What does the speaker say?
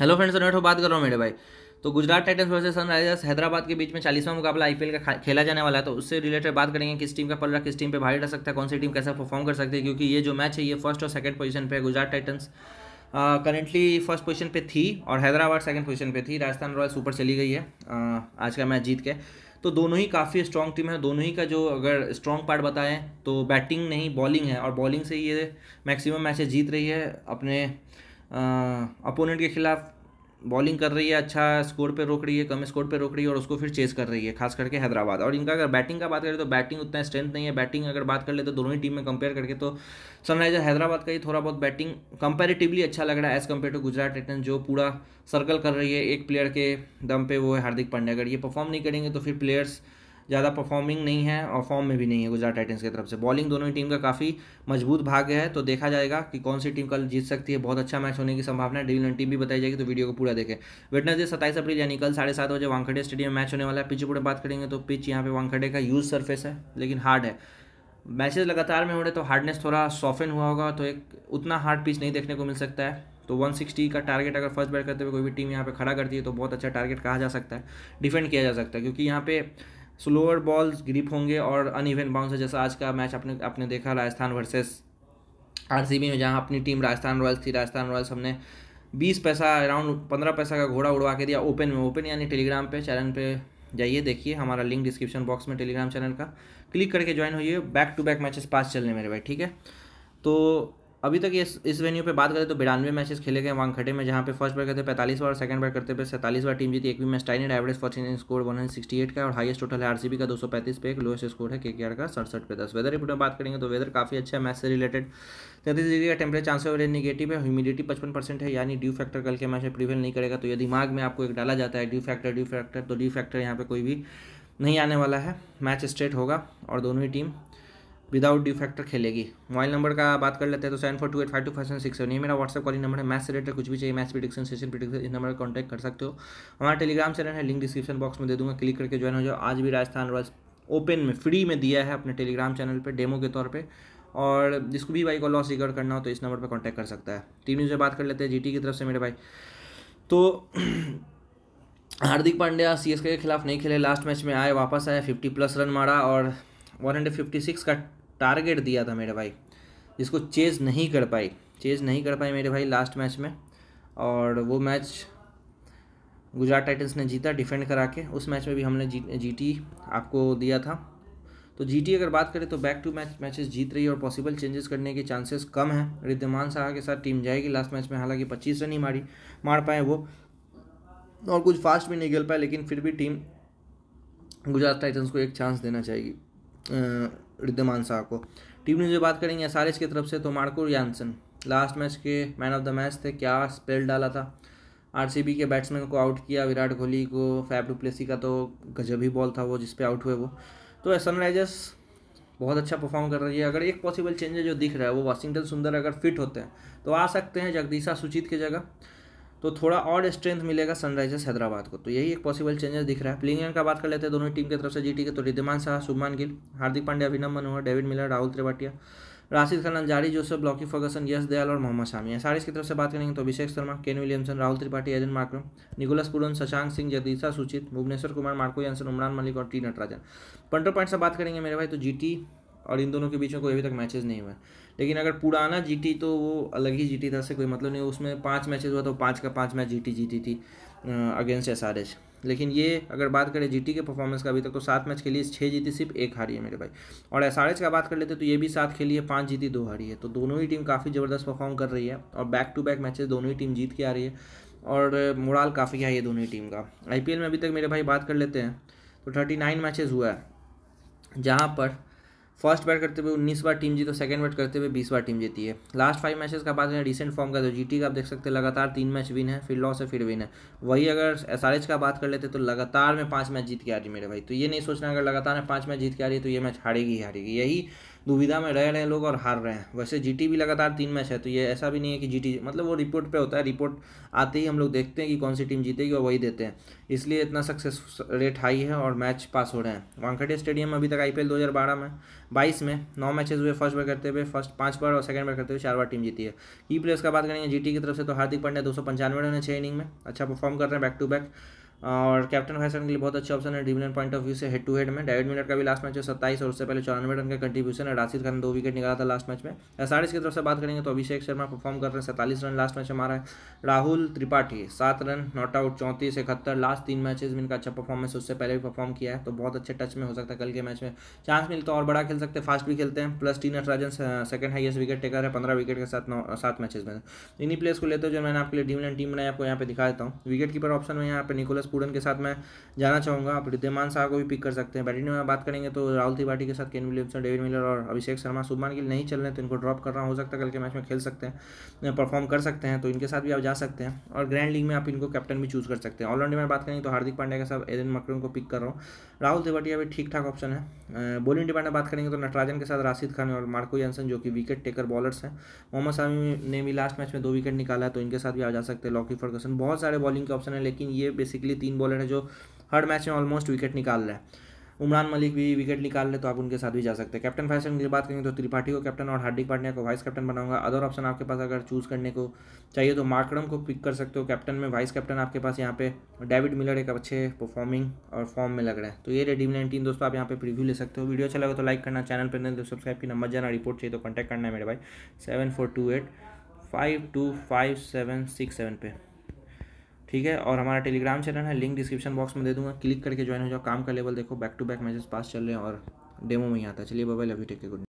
hello friends अनोठो बात कर रहा हूँ मेरे भाई तो Gujarat Titans versus Sunrisers Hyderabad के बीच में चालीसवा मुकाबला आईपीएल का खेला जाने वाला है तो उससे रिलेटेड बात करेंगे किस टीम का पलड़ा किस टीम पे भारी रह सकता है कौन सी टीम कैसा परफॉर्म कर सकती है क्योंकि ये जो मैच है ये फर्स्ट और सेकंड पोजीशन पे Gujarat Titans currently first position पे थी और हैदराबाद सेकंड पोजीशन पे थी राजस्थान रॉयल्स ऊपर चली गई है uh, आज का मैच जीत के तो दोनों ही काफ़ी स्ट्रॉन्ग टीम है दोनों ही का जो अगर स्ट्रॉन्ग पार्ट बताएं तो बैटिंग नहीं बॉलिंग है और बॉलिंग से ये मैक्सिमम मैचेस जीत रही है अपने अपोनेंट के खिलाफ बॉलिंग कर रही है अच्छा स्कोर पे रोक रही है कम स्कोर पे रोक रही है और उसको फिर चेस कर रही है खास करके हैदराबाद और इनका अगर बैटिंग का बात करें तो बैटिंग उतना स्ट्रेंथ नहीं है बैटिंग अगर बात कर ले तो दोनों ही टीम में कंपेयर करके तो सनराइजर हैदराबाद का ही थोड़ा बहुत बैटिंग कंपेरेटिवली अच्छा लग रहा है as compare to Gujarat Titan जो पूरा सर्कल कर रही है एक प्लेयर के दम पे वो है हार्दिक पांड्या अगर ये परफॉर्म नहीं करेंगे तो फिर प्लेयर्स ज़्यादा परफॉर्मिंग नहीं है और फॉर्म में भी नहीं है गुजरात टाइटन्स की तरफ से बॉलिंग दोनों ही टीम का काफ़ी मजबूत भाग्य है तो देखा जाएगा कि कौन सी टीम कल जीत सकती है बहुत अच्छा मैच होने की संभावना है डील टीम भी बताई जाएगी तो वीडियो को पूरा देखें डे सत्ताईस अप्रैल यानी कल साढ़े सात बजे वांखड़े स्टेडियम मैच होने वाला है पिच पूरे बात करेंगे तो पिच यहाँ पे वांखड़े का यूज सर्फेस है लेकिन हार्ड है मैचेज लगातार में हो रहे तो हार्डनेस थोड़ा सॉफन हुआ होगा तो एक उतना हार्ड पिच नहीं देखने को मिल सकता है तो 160 का टारगेट अगर फर्स्ट बैट करते हुए कोई भी टीम यहाँ पे खड़ा करती है तो बहुत अच्छा टारगेट कहा जा सकता है डिफेंड किया जा सकता है क्योंकि यहाँ पे स्लोअर बॉल्स ग्रिप होंगे और इवेंट बाउंस है जैसा आज का मैच आपने आपने देखा राजस्थान वर्सेस बी में जहाँ अपनी टीम राजस्थान रॉयल्स थी राजस्थान रॉयल्स हमने बीस पैसा अराउंड पंद्रह पैसा का घोड़ा उड़वा के दिया ओपन में ओपन यानी टेलीग्राम पे चैनल पे जाइए देखिए हमारा लिंक डिस्क्रिप्शन बॉक्स में टेलीग्राम चैनल का क्लिक करके ज्वाइन होइए बैक टू बैक मैचेस पास चलने मेरे भाई ठीक है तो अभी तक इस इस वेन्यू पे बात करें तो बिरानवे मैचेस खेले गए वांगखटे में जहाँ पे फर्स्ट बार करते पैंतालीस बार सेकंड बार करते पे सैंतालीस बार टीम जीती एक भी मैच टाइन and average for in score one hundred sixty eight का और हाईएस्ट टोटल है आरसीबी का दो सौ पैंतीस पे एक लोएस्ट स्कोर है के का सड़सठ पे दस वेदर रिपोर्ट में बात करेंगे तो वेदर काफ़ी अच्छा है मैच से रिलेटेड तैंतीस डिग्री का टेम्परेचर चांस ऑफ निगेटिव है ह्यूमिडिटी पचपन परसेंट है यानी ड्यू फैक्टर कल के मैच में प्रिवेल नहीं करेगा तो यदि दिमाग में आपको एक डाला जाता है ड्यू फैक्टर ड्यू फैक्टर तो ड्यू फैक्टर यहाँ पे कोई भी नहीं आने वाला है मैच स्ट्रेट होगा और दोनों ही टीम विदाउट डी फैक्टर खेलेगी मोबाइल नंबर का बात कर लेते हैं तो seven four two eight five two five seven six seven ये मेरा व्हाट्सअप कॉलिंग नंबर है मैथ्स से रिलेटेड कुछ भी चाहिए मैथ्स प्रिडिक्शन सेशन प्रिडिक्शन इस नंबर पर कॉन्टैक्ट कर सकते हो हमारा टेलीग्राम चैनल है लिंक डिस्क्रिप्शन बॉक्स में दे दूंगा क्लिक करके ज्वाइन हो जाओ आज भी राजस्थान रॉयल्स ओपन में फ्री में दिया है अपने टेलीग्राम चैनल पर डेमो के तौर पर और जिसको भी भाई को लॉस रिकॉर्ड करना हो तो इस नंबर पर कॉन्टैक्ट कर सकता है टीम न्यूज़ में बात कर लेते हैं टी की तरफ से मेरे भाई तो हार्दिक पांड्या एस के खिलाफ नहीं खेले लास्ट मैच में आए वापस आए फिफ्टी प्लस रन मारा और वन हंड्रेड फिफ्टी सिक्स का टारगेट दिया था मेरे भाई जिसको चेज़ नहीं कर पाई चेज़ नहीं कर पाई मेरे भाई लास्ट मैच में और वो मैच गुजरात टाइटन्स ने जीता डिफेंड करा के उस मैच में भी हमने जी जी आपको दिया था तो जीटी अगर बात करें तो बैक टू मैच मैचेस जीत रही है और पॉसिबल चेंजेस करने के चांसेस कम हैं रिद्यमान शाह के साथ टीम जाएगी लास्ट मैच में हालांकि पच्चीस रन ही मारी मार पाए वो और कुछ फास्ट भी नहीं खेल पाए लेकिन फिर भी टीम गुजरात टाइटंस को एक चांस देना चाहिए रिद्यमान शाह को टीम न्यूज़ में बात करेंगे एस आर एस की तरफ से तो मार्को यानसन लास्ट मैच के मैन ऑफ द मैच थे क्या स्पेल डाला था बी के बैट्समैन को आउट किया विराट कोहली को फैब डुप्लेसी का तो गजब ही बॉल था वो जिसपे आउट हुए वो तो सनराइजर्स बहुत अच्छा परफॉर्म कर रही है अगर एक पॉसिबल चेंजेज जो दिख रहा है वो वाशिंगटन सुंदर अगर फिट होते हैं तो आ सकते हैं जगदीशा सुचित की जगह तो थोड़ा और स्ट्रेंथ मिलेगा सनराइजर्स हैदराबाद को तो यही एक पॉसिबल चेंजेस दिख रहा है प्लेइंग का बात कर लेते हैं दोनों टीम की तरफ से जीटी के तो Riddhiman Saha Shubman Gill Hardik Pandya Abhinav Manohar David Miller Rahul Tripathi Rashid Khan Alzarri Joseph Lockie Ferguson Yash Dayal और मोहम्मद शामी एसआरएस की तरफ से बात करेंगे तो Abhishek Sharma Kane Williamson Rahul Tripathi Aiden Markram Nicholas Pooran Shashank Singh Jagadeesha Suchith Bhuvneshwar Kumar Marco Jansen Umran Malik और टी नटराजन पंटर पॉइंट से बात करेंगे मेरे भाई तो जीटी और इन दोनों के बीच में कोई अभी तक मैचेज नहीं हुआ लेकिन अगर पुराना जीटी तो वो अलग ही जीटी था से कोई मतलब नहीं उसमें पाँच मैचेज हुआ तो पाँच का पाँच मैच जीटी जीती थी अगेंस्ट एस आर एच लेकिन ये अगर बात करें जीटी के परफॉर्मेंस का अभी तक तो सात मैच खेली है छः जीती सिर्फ एक हारी है मेरे भाई और एस आर एच का बात कर लेते तो ये भी सात खेली है पाँच जीती दो हारी है तो दोनों ही टीम काफ़ी ज़बरदस्त परफॉर्म कर रही है और बैक टू बैक मैचेज दोनों ही टीम जीत के आ रही है और मोराल काफ़ी है ये दोनों ही टीम का आई में अभी तक मेरे भाई बात कर लेते हैं तो थर्टी नाइन मैचेज़ हुआ है जहाँ पर फर्स्ट बैट करते हुए उन्नीस बार टीम तो सेकंड बैट करते हुए बीस बार टीम जीती है लास्ट फाइव मैचेस का बात करें रिसेंट फॉर्म का तो जी का आप देख सकते हैं लगातार तीन मैच विन है फिर लॉस है फिर विन है वही अगर एस का बात कर लेते तो लगातार में पाँच मैच जीत के आ रही मेरे भाई तो ये नहीं सोचना अगर लगातार में पाँच मैच जीत के आ रही है तो ये मैच हारेगी ही हारेगी यही दुविधा में रह रहे हैं लोग और हार रहे हैं वैसे जी भी लगातार तीन मैच है तो ये ऐसा भी नहीं है कि जी मतलब वो रिपोर्ट पे होता है रिपोर्ट आते ही हम लोग देखते हैं कि कौन सी टीम जीतेगी और वही देते हैं इसलिए इतना सक्सेस रेट हाई है और मैच पास हो रहे हैं वानखड़े स्टेडियम में अभी तक आई पी में बाईस में नौ मैचेज हुए फर्स्ट बार करते हुए फर्स्ट पाँच बार और सेकंड बार करते हुए चार बार टीम जीती है की प्लेयर्स का बात करेंगे जी की तरफ से तो हार्दिक पांड्या दो सौ पंचानवे रन है छः इनिंग में अच्छा परफॉर्म कर रहे हैं बैक टू बैक और कैप्टन हैसन के लिए बहुत अच्छे ऑप्शन है डिविजन पॉइंट ऑफ व्यू से हेड टू हेड में डेविड मिलर का भी लास्ट मैच है सत्ताईस और उससे पहले चौरानवे रन का कंट्रीब्यूशन है राशिद खान दो विकेट निकाला था लास्ट मैच में एसआरएस की तरफ से बात करेंगे तो अभिषेक शर्मा परफॉर्म कर रहे हैं सैंतालीस रन लास्ट मैच हमारा है राहुल त्रिपाठी सात रन नॉट आउट चौंतीस इकहत्तर लास्ट तीन मैचेज में इनका अच्छा परफॉर्मेंस उससे पहले भी परफॉर्म किया है तो बहुत अच्छे टच में हो सकता है कल के मैच में चांस मिलता है और बड़ा खेल सकते हैं फास्ट भी खेलते हैं plus T Natarajan second highest wicket taker है पंद्रह विकेट के साथ नौ uh, सात मैचेज में इन्हीं प्लेयर्स को लेते हैं जो मैंने आपके लिए डिविजन टीम बनाई आपको यहाँ पे दिखा देता हूँ विकेट कीपर ऑप्शन में यहाँ पर निकोलस स्कूडन के साथ मैं जाना चाहूँगा आप रिद्यमान शाह को भी पिक कर सकते हैं बैटिंग में बात करेंगे तो राहुल तिवारी के साथ केन विलियमसन डेविड मिलर और अभिषेक शर्मा के लिए नहीं चल रहे तो इनको ड्रॉप करना हो सकता है कल के मैच में खेल सकते हैं परफॉर्म कर सकते हैं तो इनके साथ भी आप जा सकते हैं और ग्रैंड लीग में आप इनको कैप्टन भी चूज़ कर सकते हैं ऑलराउंड में बात करेंगे तो हार्दिक पांड्या के साथ एरन मकरन को पिक कर रहा हूँ राहुल तिवाटिया भी ठीक ठाक ऑप्शन है बॉलिंग में बात करेंगे तो नटराजन के साथ राशिद खान और मार्को यानसन जो कि विकेट टेकर बॉलर्स हैं मोहम्मद शामी ने भी लास्ट मैच में दो विकेट निकाला है तो इनके साथ भी आ जा सकते हैं लॉकी फर्गसन बहुत सारे बॉलिंग के ऑप्शन है लेकिन ये बेसिकली तीन बॉलर है जो हर मैच में ऑलमोस्ट विकेट निकाल रहे हैं उमरान मलिक भी विकेट निकाल ले तो आप उनके साथ भी जा सकते हैं कैप्टन फैशन की बात करेंगे तो त्रिपाठी को कैप्टन और हार्दिक पांड्या को वाइस कैप्टन बनाऊंगा अदर ऑप्शन आपके पास अगर चूज़ करने को चाहिए तो मार्क्रम को पिक कर सकते हो कैप्टन में वाइस कैप्टन आपके पास यहाँ पे डेविड मिलर एक अच्छे परफॉर्मिंग और फॉर्म में लग रहा है तो ये रेडीम नाइनटीन दोस्तों आप यहाँ पे प्रीव्यू ले सकते हो वीडियो अच्छा लगा तो लाइक करना चैनल पर नहीं तो सब्सक्राइब की नंबर जाना रिपोर्ट चाहिए तो कॉन्टैक्ट करना है मेरे भाई seven four two eight five two five seven six seven पे ठीक है और हमारा टेलीग्राम चैनल है लिंक डिस्क्रिप्शन बॉक्स में दे दूंगा क्लिक करके ज्वाइन हो जाओ काम का लेवल देखो बैक टू बैक मैसेज पास चल रहे हैं और डेमो में ही आता है चलिए बबाई लव यू के गुड